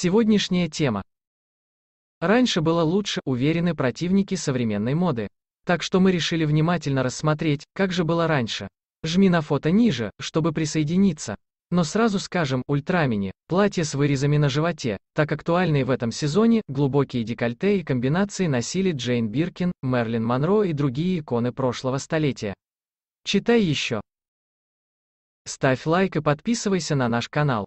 Сегодняшняя тема. Раньше было лучше, уверены противники современной моды. Так что мы решили внимательно рассмотреть, как же было раньше. Жми на фото ниже, чтобы присоединиться. Но сразу скажем, ультрамини, платье с вырезами на животе, так актуальные в этом сезоне, глубокие декольте и комбинации носили Джейн Биркин, Мерлин Монро и другие иконы прошлого столетия. Читай еще. Ставь лайк и подписывайся на наш канал.